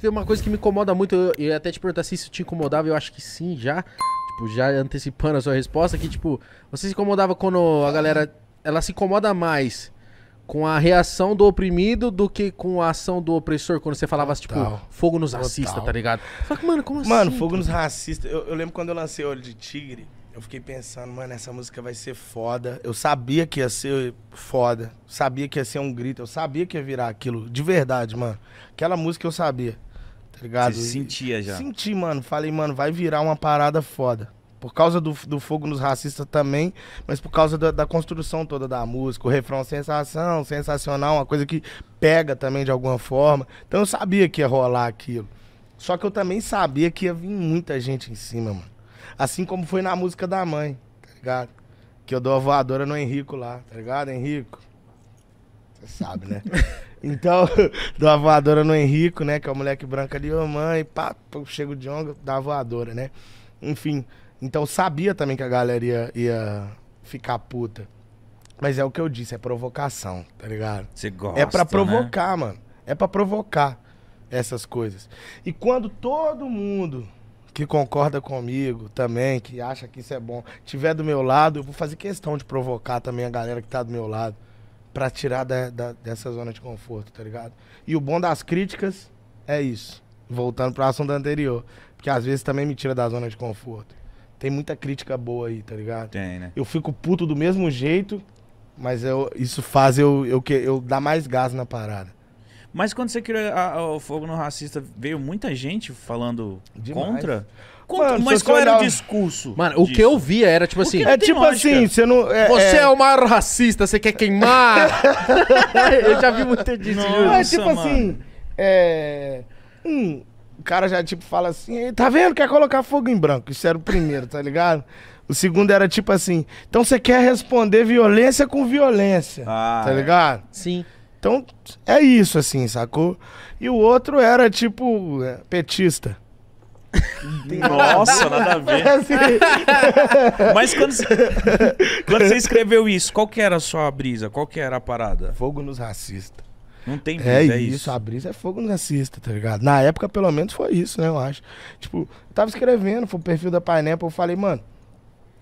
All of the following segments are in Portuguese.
tem uma coisa que me incomoda muito, eu, ia até te perguntar se isso te incomodava, eu acho que sim, já. Tipo, já antecipando a sua resposta, que, tipo, você se incomodava quando a galera. Ela se incomoda mais com a reação do oprimido do que com a ação do opressor, quando você falava, tipo, Total. tipo, fogo nos racistas, tá ligado? mano, como mano, assim? Mano, fogo nos racistas. Eu, eu lembro quando eu lancei Olho de Tigre, eu fiquei pensando, mano, essa música vai ser foda. Eu sabia que ia ser foda. Sabia que ia ser um grito. Eu sabia que ia virar aquilo. De verdade, mano. Aquela música eu sabia tá ligado? Você sentia já. Senti, mano. Falei, mano, vai virar uma parada foda. Por causa do, do fogo nos racistas também, mas por causa da, da construção toda da música, o refrão sensação, sensacional, uma coisa que pega também de alguma forma. Então eu sabia que ia rolar aquilo. Só que eu também sabia que ia vir muita gente em cima, mano. Assim como foi na música da mãe, tá ligado? Que eu dou a voadora no Henrico lá, tá ligado, Henrico? Você sabe, né? Então, dou a voadora no Henrico, né? Que é o moleque branco ali, ô oh, mãe, pá, chego de onda dá a voadora, né? Enfim, então sabia também que a galera ia, ia ficar puta. Mas é o que eu disse, é provocação, tá ligado? Você gosta, É pra né? provocar, né? mano. É pra provocar essas coisas. E quando todo mundo que concorda comigo também, que acha que isso é bom, tiver do meu lado, eu vou fazer questão de provocar também a galera que tá do meu lado para tirar da, da, dessa zona de conforto, tá ligado? E o bom das críticas é isso. Voltando pro assunto anterior. Porque às vezes também me tira da zona de conforto. Tem muita crítica boa aí, tá ligado? Tem, né? Eu fico puto do mesmo jeito, mas eu, isso faz eu, eu, eu, eu dar mais gás na parada. Mas quando você criou a, a, o Fogo no Racista, veio muita gente falando Demais. contra? Mano, mas qual era o discurso? Mano, o que eu via era tipo assim. É tipo lógica. assim, você não. É, você é... é o maior racista, você quer queimar! eu já vi muito disso, tipo Nossa, assim, É tipo mano. assim. É. Hum, o cara já tipo fala assim: tá vendo? Quer colocar fogo em branco. Isso era o primeiro, tá ligado? O segundo era tipo assim: então você quer responder violência com violência. Ah, tá ligado? É. Sim. Então, é isso, assim, sacou? E o outro era, tipo, é, petista. Nossa, nada a ver. Assim. Mas quando, quando você escreveu isso, qual que era a sua brisa? Qual que era a parada? Fogo nos racistas. Não tem é brisa, é, é isso. isso. A brisa é fogo nos racistas, tá ligado? Na época, pelo menos, foi isso, né, eu acho. Tipo, eu tava escrevendo, foi o perfil da Pineapple, eu falei, mano,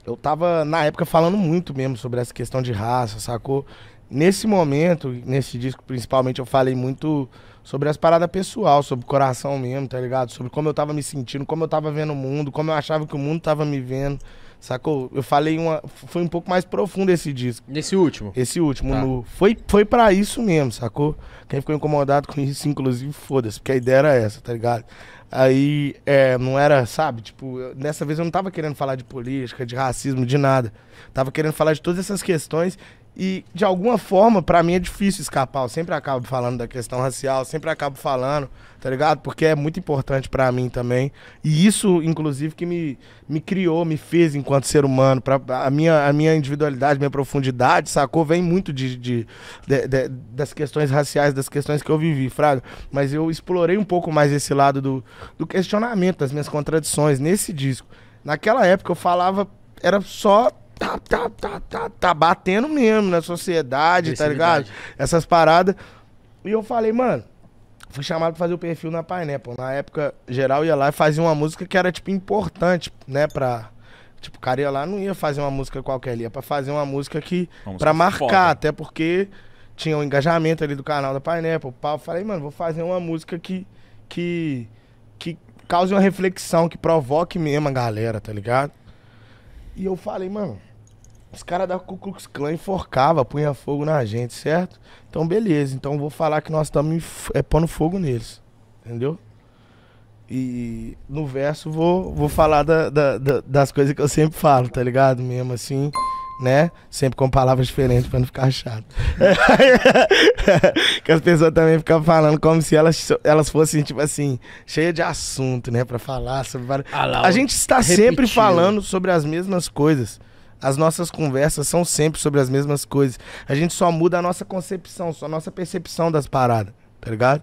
eu tava, na época, falando muito mesmo sobre essa questão de raça, sacou? nesse momento, nesse disco principalmente, eu falei muito sobre as paradas pessoal, sobre o coração mesmo, tá ligado? Sobre como eu tava me sentindo, como eu tava vendo o mundo, como eu achava que o mundo tava me vendo. Sacou? Eu falei uma. Foi um pouco mais profundo esse disco. Nesse último? Esse último. Tá. No, foi foi para isso mesmo, sacou? Quem ficou incomodado com isso, inclusive, foda-se, porque a ideia era essa, tá ligado? Aí, é, não era, sabe? Tipo, eu, dessa vez eu não tava querendo falar de política, de racismo, de nada. Tava querendo falar de todas essas questões e, de alguma forma, para mim é difícil escapar. Eu sempre acabo falando da questão racial, sempre acabo falando, tá ligado? Porque é muito importante para mim também. E isso, inclusive, que me, me criou, me fez enquanto ser humano. Pra, a, minha, a minha individualidade, minha profundidade, sacou? Vem muito de, de, de, de das questões raciais, das questões que eu vivi, Fraga. Mas eu explorei um pouco mais esse lado do, do questionamento, das minhas contradições nesse disco. Naquela época eu falava, era só tá, tá, tá, tá, tá batendo mesmo na sociedade, tá ligado? Essas paradas. E eu falei, mano, fui chamado pra fazer o perfil na Pineapple. Na época, geral ia lá e fazia uma música que era, tipo, importante, né, pra. Tipo, o cara ia lá, não ia fazer uma música qualquer, ali, ia pra fazer uma música que. Uma pra marcar, foda. até porque tinha um engajamento ali do canal da Pineapple. Pau, falei, mano, vou fazer uma música que. que. que cause uma reflexão, que provoque mesmo a galera, tá ligado? E eu falei, mano, os caras da Ku Klux Klan enforcava, punha fogo na gente, certo? Então beleza, então vou falar que nós estamos é, pondo fogo neles, entendeu? E no verso vou, vou falar da, da, da, das coisas que eu sempre falo, tá ligado? Mesmo assim, né? Sempre com palavras diferentes pra não ficar chato. que as pessoas também ficam falando como se elas, elas fossem, tipo assim, cheias de assunto, né? Pra falar sobre. Ah a gente está repetindo. sempre falando sobre as mesmas coisas as nossas conversas são sempre sobre as mesmas coisas. A gente só muda a nossa concepção, só a nossa percepção das paradas, tá ligado?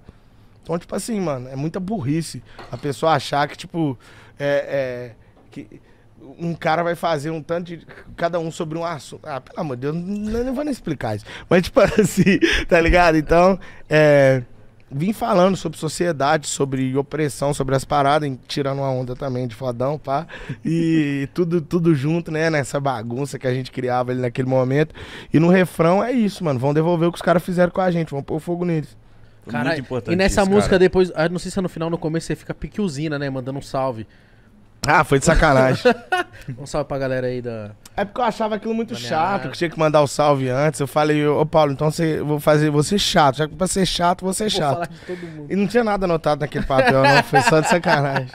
Então, tipo assim, mano, é muita burrice a pessoa achar que, tipo, é, é que um cara vai fazer um tanto de. Cada um sobre um assunto. Ah, pelo amor de Deus, não, não vou nem explicar isso. Mas, tipo assim, tá ligado? Então, é vim falando sobre sociedade, sobre opressão, sobre as paradas, tirando uma onda também de fodão, pá. E tudo, tudo junto, né? Nessa bagunça que a gente criava ali naquele momento. E no refrão é isso, mano. Vão devolver o que os caras fizeram com a gente, vão pôr fogo neles. Caralho, e nessa isso, música cara. depois, ah, não sei se é no final, no começo, você fica pique usina, né? Mandando um salve. Ah, foi de sacanagem. um salve pra galera aí da. É porque eu achava aquilo muito chato, que tinha que mandar o salve antes. Eu falei, ô Paulo, então você vou fazer você chato. Já que pra ser chato, você é chato. E não tinha nada anotado naquele papel, não. Foi só de sacanagem.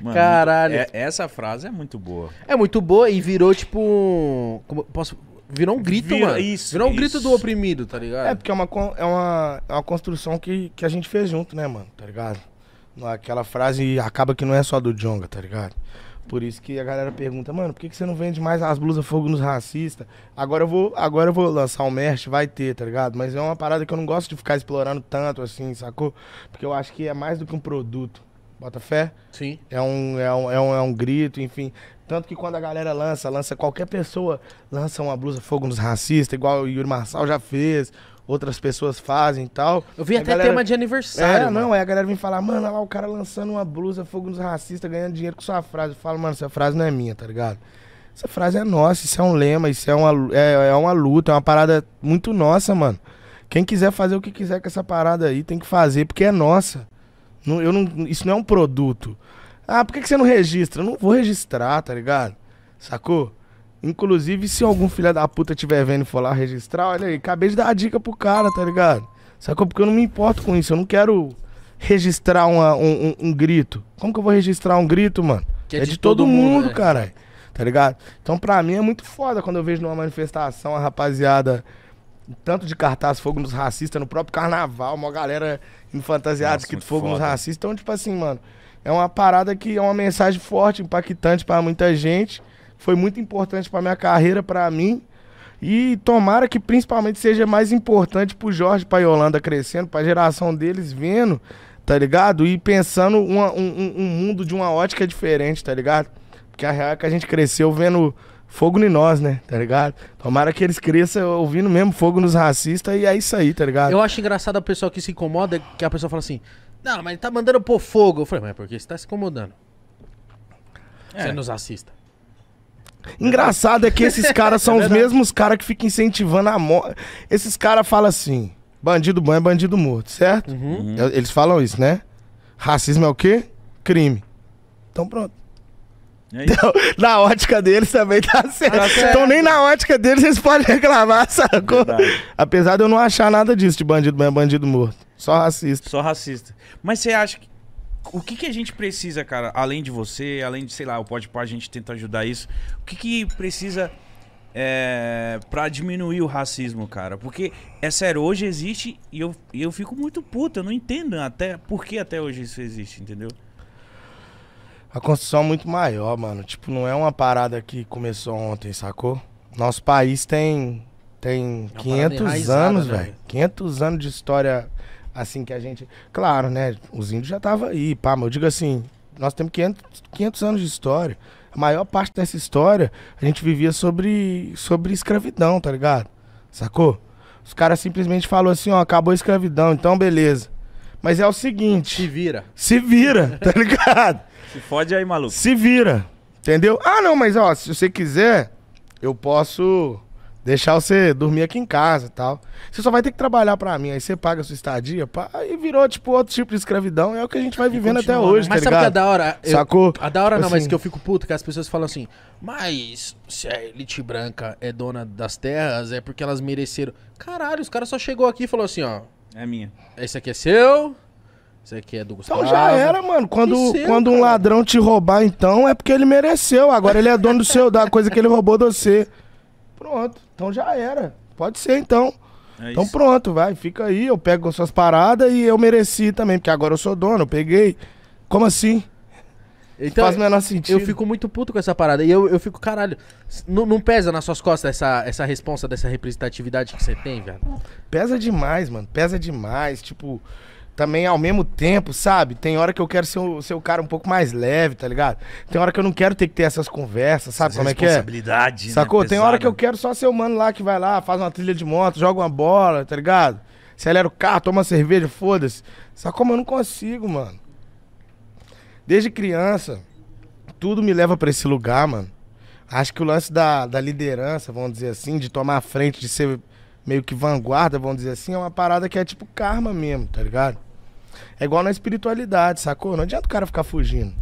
Mano, Caralho. É, essa frase é muito boa. É muito boa e virou tipo um. Como, posso, virou um grito, Vira, mano. Isso, virou um isso. grito do oprimido, tá ligado? É, porque é uma, é uma, é uma construção que, que a gente fez junto, né, mano? Tá ligado? Aquela frase acaba que não é só do Jonga, tá ligado? Por isso que a galera pergunta, mano, por que, que você não vende mais as blusas fogo nos racistas? Agora eu vou, agora eu vou lançar um merch, vai ter, tá ligado? Mas é uma parada que eu não gosto de ficar explorando tanto assim, sacou? Porque eu acho que é mais do que um produto. Bota fé? Sim. É um, é um, é um, é um grito, enfim. Tanto que quando a galera lança, lança qualquer pessoa, lança uma blusa fogo nos racistas, igual o Yuri Marçal já fez, outras pessoas fazem e tal. Eu vi a até galera... tema de aniversário. É, não, é a galera vem falar, mano, lá o cara lançando uma blusa, fogo nos racistas, ganhando dinheiro com sua frase. Eu falo, mano, essa frase não é minha, tá ligado? Essa frase é nossa, isso é um lema, isso é uma, é, é uma luta, é uma parada muito nossa, mano. Quem quiser fazer o que quiser com essa parada aí, tem que fazer, porque é nossa. Não, eu não, isso não é um produto. Ah, por que, que você não registra? Eu não vou registrar, tá ligado? Sacou? Inclusive, se algum filho da puta tiver vendo e for lá registrar, olha aí, acabei de dar a dica pro cara, tá ligado? Sacou? Porque eu não me importo com isso, eu não quero registrar uma, um, um, um, grito. Como que eu vou registrar um grito, mano? É, é, de, de todo, todo, mundo, mundo né? caralho. Tá ligado? Então, pra mim, é muito foda quando eu vejo numa manifestação a rapaziada tanto de cartaz fogo nos racistas, no próprio carnaval, uma galera infantasiada escrito fogo foda. nos racistas. Então, tipo assim, mano, é uma parada que é uma mensagem forte, impactante para muita gente foi muito importante para minha carreira, para mim. E tomara que principalmente seja mais importante pro Jorge, pra Yolanda crescendo, pra geração deles vendo, tá ligado? E pensando uma, um, um, mundo de uma ótica diferente, tá ligado? Porque a real é que a gente cresceu vendo fogo em nós, né? Tá ligado? Tomara que eles cresçam ouvindo mesmo fogo nos racistas e é isso aí, tá ligado? Eu acho engraçado a pessoa que se incomoda, que a pessoa fala assim, não, mas ele tá mandando pôr fogo. Eu falei, mas por que você tá se incomodando? É. Você é nos assista. Engraçado é que esses é caras são é os mesmos caras que ficam incentivando a morte. Esses caras falam assim: bandido bom é bandido morto, certo? Uhum. uhum. Eles falam isso, né? Racismo é o quê? Crime. Então pronto. É então, na ótica deles também tá, tá certo. tá certo. Então nem na ótica deles eles podem reclamar, sacou? É verdade. Apesar de eu não achar nada disso de bandido bom é bandido morto. Só racista. Só racista. Mas você acha que o que, que a gente precisa, cara, além de você, além de, sei lá, o pode a gente tenta ajudar isso. O que, que precisa é, para diminuir o racismo, cara? Porque, é sério, hoje existe e eu, e eu fico muito puto, eu não entendo até por que até hoje isso existe, entendeu? A construção é muito maior, mano. Tipo, não é uma parada que começou ontem, sacou? Nosso país tem tem é 500 anos, né? velho. 500 anos de história assim que a gente. Claro, né? Os índios já estavam aí, pá, mas eu digo assim: nós temos 500, 500 anos de história. A maior parte dessa história a gente vivia sobre, sobre escravidão, tá ligado? Sacou? Os caras simplesmente falou assim: ó, acabou a escravidão, então beleza. Mas é o seguinte: se vira. Se vira, tá ligado? se fode aí, maluco. Se vira, entendeu? Ah, não, mas ó, se você quiser, eu posso Deixar você dormir aqui em casa e tal. Você só vai ter que trabalhar para mim. Aí você paga a sua estadia. Pá, aí virou, tipo, outro tipo de escravidão. É o que a gente vai vivendo até hoje, né? tá Mas tá sabe ligado? que é da hora? Eu, Sacou? A da hora não, assim, mas que eu fico puto, que as pessoas falam assim, mas se a elite branca é dona das terras, é porque elas mereceram. Caralho, os caras só chegou aqui e falou assim, ó. É minha. Esse aqui é seu, isso aqui é do então Gustavo. Então já era, mano. Quando, seu, quando um ladrão te roubar, então, é porque ele mereceu. Agora ele é dono do seu, da coisa que ele roubou de você. Pronto. Então já era. Pode ser então. É então isso. pronto, vai, fica aí, eu pego suas paradas e eu mereci também, porque agora eu sou dono, eu peguei. Como assim? Então, Faz o menor sentido. Eu fico muito puto com essa parada. E eu, eu fico, caralho, não, não pesa nas suas costas essa, essa responsa dessa representatividade que você tem, velho? Pesa demais, mano. Pesa demais. Tipo, também ao mesmo tempo, sabe? Tem hora que eu quero ser o, ser o cara um pouco mais leve, tá ligado? Tem hora que eu não quero ter que ter essas conversas, sabe? como é que é? Responsabilidade. Né, Sacou? Tem hora que eu quero só ser o mano lá que vai lá, faz uma trilha de moto, joga uma bola, tá ligado? Acelera o carro, toma uma cerveja, foda-se. só como eu não consigo, mano. Desde criança, tudo me leva para esse lugar, mano. Acho que o lance da, da liderança, vamos dizer assim, de tomar a frente, de ser meio que vanguarda, vamos dizer assim, é uma parada que é tipo karma mesmo, tá ligado? É igual na espiritualidade, sacou? Não adianta o cara ficar fugindo.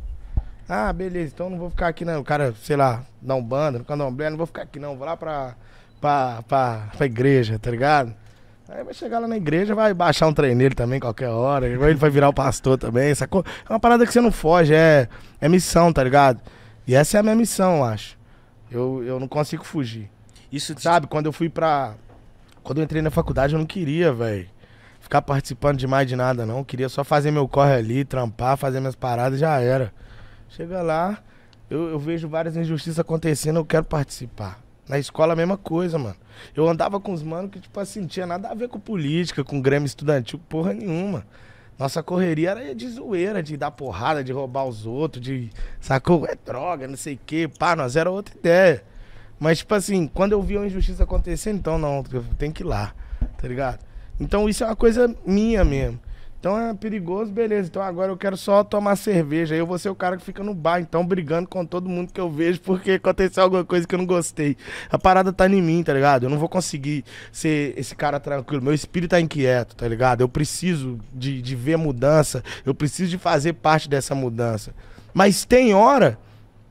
Ah, beleza, então não vou ficar aqui não. O cara, sei lá, dá um bando, no candomblé, não vou ficar aqui não, vou lá pra, pra, pra, pra igreja, tá ligado? Aí vai chegar lá na igreja, vai baixar um trem nele também qualquer hora, ele vai virar o pastor também, sacou? É uma parada que você não foge, é, é missão, tá ligado? E essa é a minha missão, eu acho. Eu, eu não consigo fugir. Isso Sabe, quando eu fui pra, quando eu entrei na faculdade, eu não queria, velho, ficar participando demais de nada, não. Eu queria só fazer meu corre ali, trampar, fazer minhas paradas e já era. Chega lá, eu, eu vejo várias injustiças acontecendo, eu quero participar. Na escola, a mesma coisa, mano. Eu andava com os manos que, tipo assim, tinha nada a ver com política, com grêmio estudantil, porra nenhuma. Nossa correria era de zoeira, de dar porrada, de roubar os outros, de. Sacou? É droga, não sei o quê. Pá, nós era outra ideia. Mas, tipo assim, quando eu vi uma injustiça acontecendo, então não, tem que ir lá, tá ligado? Então isso é uma coisa minha mesmo. Então é perigoso, beleza. Então agora eu quero só tomar cerveja. Aí eu vou ser o cara que fica no bar, então brigando com todo mundo que eu vejo porque aconteceu alguma coisa que eu não gostei. A parada tá em mim, tá ligado? Eu não vou conseguir ser esse cara tranquilo. Meu espírito tá inquieto, tá ligado? Eu preciso de, de ver mudança. Eu preciso de fazer parte dessa mudança. Mas tem hora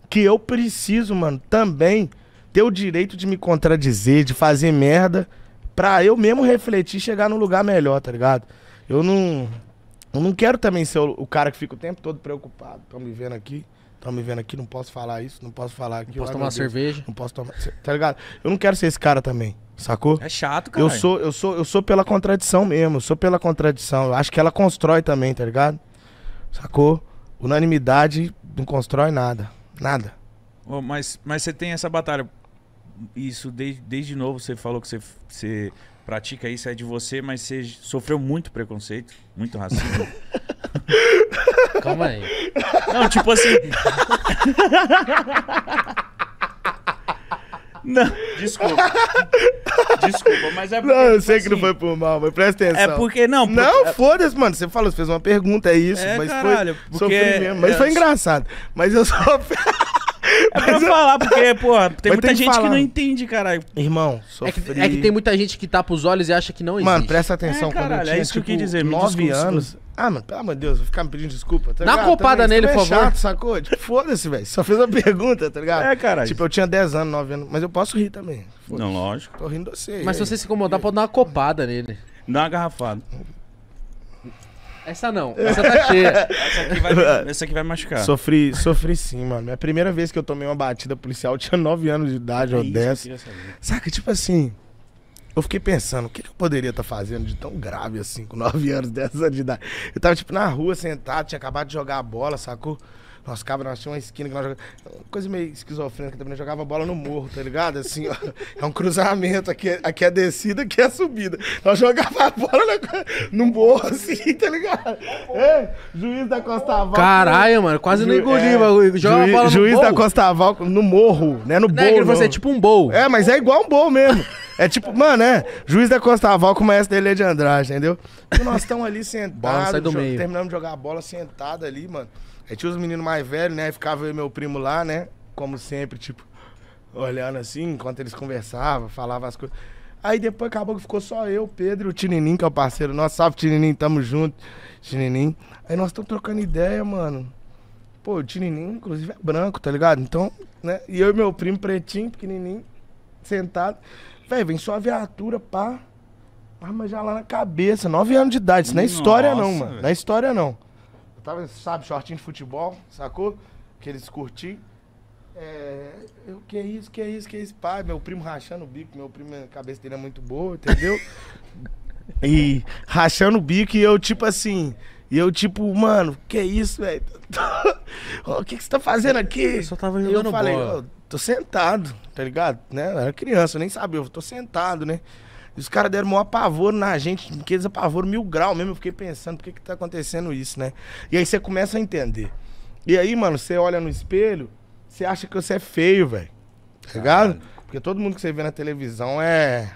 que eu preciso, mano, também ter o direito de me contradizer, de fazer merda, pra eu mesmo refletir e chegar num lugar melhor, tá ligado? Eu não. Eu não quero também ser o, o cara que fica o tempo todo preocupado. Estão me vendo aqui, estão me vendo aqui, não posso falar isso, não posso falar aqui. Não posso Ai, tomar cerveja. Não posso tomar. Tá ligado? Eu não quero ser esse cara também. Sacou? É chato, cara. Eu sou, eu sou, eu sou pela contradição mesmo, eu sou pela contradição. Eu acho que ela constrói também, tá ligado? Sacou? Unanimidade não constrói nada. Nada. Oh, mas, mas você tem essa batalha isso desde, desde novo, você falou que você, você pratica isso, é de você, mas você sofreu muito preconceito, muito racismo. Calma aí. Não, tipo assim. Não. Desculpa. Desculpa, mas é porque. Não, eu tipo sei assim, que não assim, foi por mal, mas presta é atenção. É porque não. Porque... Não, é foda-se, mano. Você falou, você fez uma pergunta, é isso. É, mas caralho, foi. Porque... mesmo. Mas é... foi engraçado. Mas eu sofri. É pra falar, porque, porra, tem muita tem gente que, que não entende, caralho. Irmão, sofri. É que, é que, tem muita gente que tapa os olhos e acha que não existe. Mano, presta é, atenção. É, caralho, quando eu é tinha, é isso tipo, que eu tipo, dizer. Nove anos... Ah, mano, pelo amor de Deus, vou ficar me pedindo desculpa, tá Dá ligado? uma copada nele, por é favor. chato, sacou? Tipo, foda-se, velho. Só fez uma pergunta, tá ligado? É, caralho. Tipo, eu tinha 10 anos, 9 anos, mas eu posso rir também. Não, lógico. Tô rindo de você. Mas se você se incomodar, pode dar uma copada nele. Dá uma garrafada. Essa não, essa tá cheia. Essa aqui vai, essa aqui vai machucar. Sofri, sofri sim, mano. É a primeira vez que eu tomei uma batida policial, eu tinha 9 anos de idade ou 10. Saca, tipo assim, eu fiquei pensando, o que, que eu poderia estar tá fazendo de tão grave assim, com 9 anos, 10 anos de idade? Eu tava, tipo, na rua sentado, tinha acabado de jogar a bola, sacou? Rascava, nós tinha uma esquina que nós jogava. Coisa meio esquizofrênica também, nós jogava bola no morro, tá ligado? Assim, ó. É um cruzamento. Aqui é, aqui é descida, aqui é a subida. Nós jogava a bola no, no morro, assim, tá ligado? É, juiz da Costa Val. Caralho, mano, quase não engoli, é, Joga juiz, a bola no Juiz da Costa Val no morro, né? No não É, você, assim, é tipo um bowl. É, mas é igual um bowl mesmo. É tipo, mano, é. Juiz da Costa Val com o maestro dele é de Andrade, entendeu? E nós estamos ali sentados, terminamos de jogar a bola sentado ali, mano. Aí tinha os meninos mais velhos, né? Ficava eu e meu primo lá, né? Como sempre, tipo, olhando assim, enquanto eles conversavam, falavam as coisas. Aí depois acabou que ficou só eu, Pedro e o Tininim, que é o parceiro nosso. Salve, Tininim, tamo junto. Tininim. Aí nós estamos trocando ideia, mano. Pô, o Tininim, inclusive, é branco, tá ligado? Então, né? E eu e meu primo pretinho, pequenininho, sentado. Véi, vem só a viatura, pá. Arma ah, já lá na cabeça, nove anos de idade. Isso não é história, Nossa, não, mano. Véio. Não é história, não. Eu tava, sabe, shortinho de futebol, sacou? que eles curtiram É, eu, que é isso, que é isso, que é isso, pai. Meu primo rachando o bico, meu primo, a cabeça dele é muito boa, entendeu? e rachando o bico e eu, tipo assim. E eu, tipo, mano, que é isso, velho? o que, que você tá fazendo aqui? Eu só tava jogando eu falei, bola. tô sentado, tá ligado? Né? Eu era criança, eu nem sabia, eu tô sentado, né? E os caras deram o maior pavor na gente, porque eles apavoram mil grau mesmo. Eu fiquei pensando, por que que tá acontecendo isso, né? E aí você começa a entender. E aí, mano, você olha no espelho, você acha que você é feio, velho. Tá ligado? Porque todo mundo que você vê na televisão é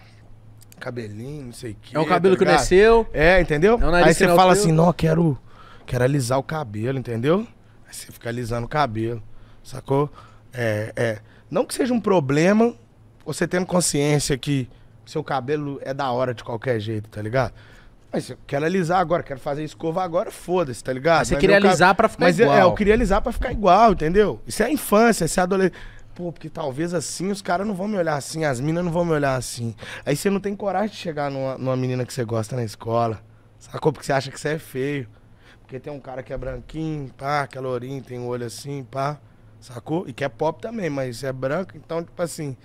cabelinho, não sei o quê. É o tá cabelo tá que desceu. É, entendeu? É aí você fala assim, não, quero, quero alisar o cabelo, entendeu? Aí você fica alisando o cabelo, sacou? É, é. Não que seja um problema, você tendo consciência que seu cabelo é da hora de qualquer jeito, tá ligado? Mas eu quero alisar agora, quero fazer escova agora, foda-se, tá ligado? Mas você Mas queria alisar cab... pra ficar Mas igual. É, eu queria alisar pra ficar igual, entendeu? Isso é a infância, isso é a adolescência. Pô, porque talvez assim os caras não vão me olhar assim, as minas não vão me olhar assim. Aí você não tem coragem de chegar numa, numa menina que você gosta na escola, sacou? Porque você acha que você é feio. Porque tem um cara que é branquinho, pá, que é lourinho, tem um olho assim, pá, sacou? E que é pop também, mas é branco, então, tipo assim,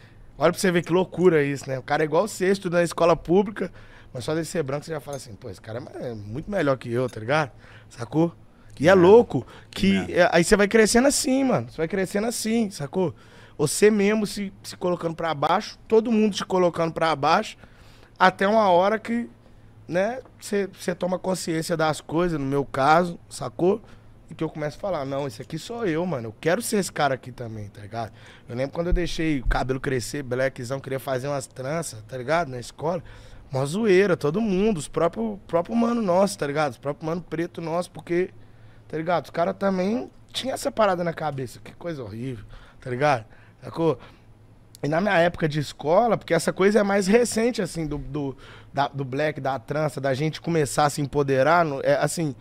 Olha pra você ver que loucura isso, né? O cara é igual você, estudando na escola pública, mas só dele ser branco você já fala assim, pô, esse cara é, é muito melhor que eu, tá ligado? Sacou? E é, é. louco que, que é aí você vai crescendo assim, mano. Você vai crescendo assim, sacou? Você mesmo se, se colocando para baixo, todo mundo te colocando para baixo, até uma hora que, né, você toma consciência das coisas, no meu caso, sacou? e que eu começo a falar, não, esse aqui sou eu, mano. Eu quero ser esse cara aqui também, tá ligado? Eu lembro quando eu deixei o cabelo crescer, blackzão, queria fazer umas tranças, tá ligado? Na escola. Uma zoeira, todo mundo, os próprios próprio mano nosso, tá ligado? Os próprios mano preto nosso, porque, tá ligado? Os caras também tinha essa parada na cabeça. Que coisa horrível, tá ligado? Sacou? E na minha época de escola, porque essa coisa é mais recente, assim, do, do, da, do black, da trança, da gente começar a se empoderar, no, é, assim,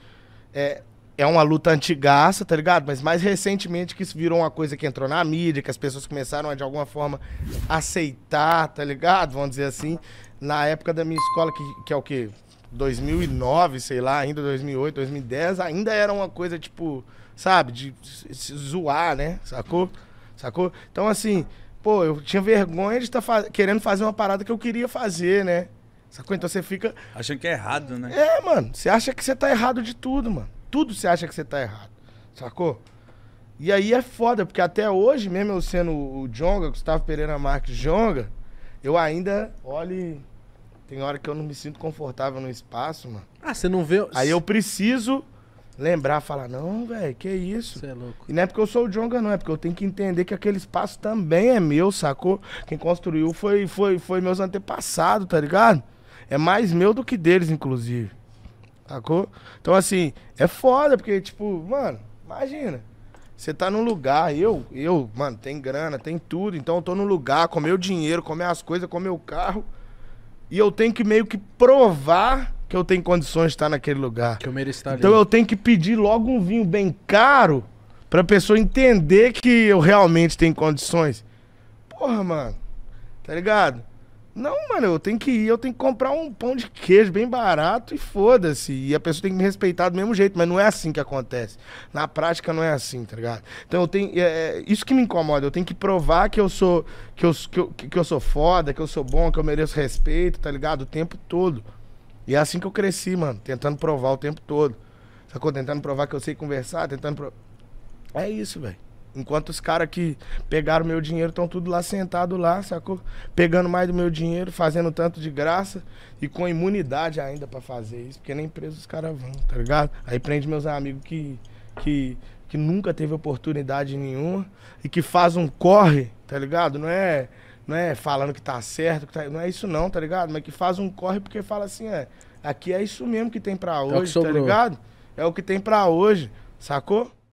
é, é uma luta antigaça, tá ligado? Mas mais recentemente que isso virou uma coisa que entrou na mídia, que as pessoas começaram a, de alguma forma, aceitar, tá ligado? Vamos dizer assim. Na época da minha escola, que, que é o quê? 2009, sei lá, ainda 2008, 2010, ainda era uma coisa, tipo, sabe? De se zoar, né? Sacou? Sacou? Então, assim, pô, eu tinha vergonha de estar tá querendo fazer uma parada que eu queria fazer, né? Sacou? Então você fica... Achando que é errado, né? É, mano. Você acha que você tá errado de tudo, mano tudo você acha que você tá errado. Sacou? E aí é foda, porque até hoje, mesmo eu sendo o Jonga, Gustavo Pereira Marques Jonga, eu ainda, olhe, tem hora que eu não me sinto confortável no espaço, mano. Ah, você não vê. Aí eu preciso lembrar, falar, não, velho, que isso? Você é louco. E não é porque eu sou o Jonga, não, é porque eu tenho que entender que aquele espaço também é meu, sacou? Quem construiu foi, foi, foi meus antepassados, tá ligado? É mais meu do que deles, inclusive. Sacou? Então, assim, é foda, porque, tipo, mano, imagina. Você tá num lugar, eu, eu, mano, tem grana, tem tudo. Então eu tô num lugar, com meu dinheiro, com minhas coisas, com meu carro. E eu tenho que meio que provar que eu tenho condições de estar naquele lugar. Que eu mereço estar Então eu tenho que pedir logo um vinho bem caro pra pessoa entender que eu realmente tenho condições. Porra, mano. Tá ligado? Não, mano, eu tenho que ir, eu tenho que comprar um pão de queijo bem barato e foda-se. E a pessoa tem que me respeitar do mesmo jeito, mas não é assim que acontece. Na prática não é assim, tá ligado? Então eu tenho. É, é, isso que me incomoda, eu tenho que provar que eu sou. Que eu, que, eu, que eu sou foda, que eu sou bom, que eu mereço respeito, tá ligado? O tempo todo. E é assim que eu cresci, mano, tentando provar o tempo todo. Sacou? Tentando provar que eu sei conversar, tentando provar. É isso, velho. Enquanto os caras que pegaram meu dinheiro estão tudo lá sentado lá, sacou? Pegando mais do meu dinheiro, fazendo tanto de graça e com imunidade ainda para fazer isso, porque nem preso os caras vão, tá ligado? Aí prende meus amigos que, que, que nunca teve oportunidade nenhuma e que faz um corre, tá ligado? Não é, não é falando que tá certo, que tá, não é isso não, tá ligado? Mas que faz um corre porque fala assim, é, aqui é isso mesmo que tem para é hoje, é tá ligado? É o que tem para hoje, sacou?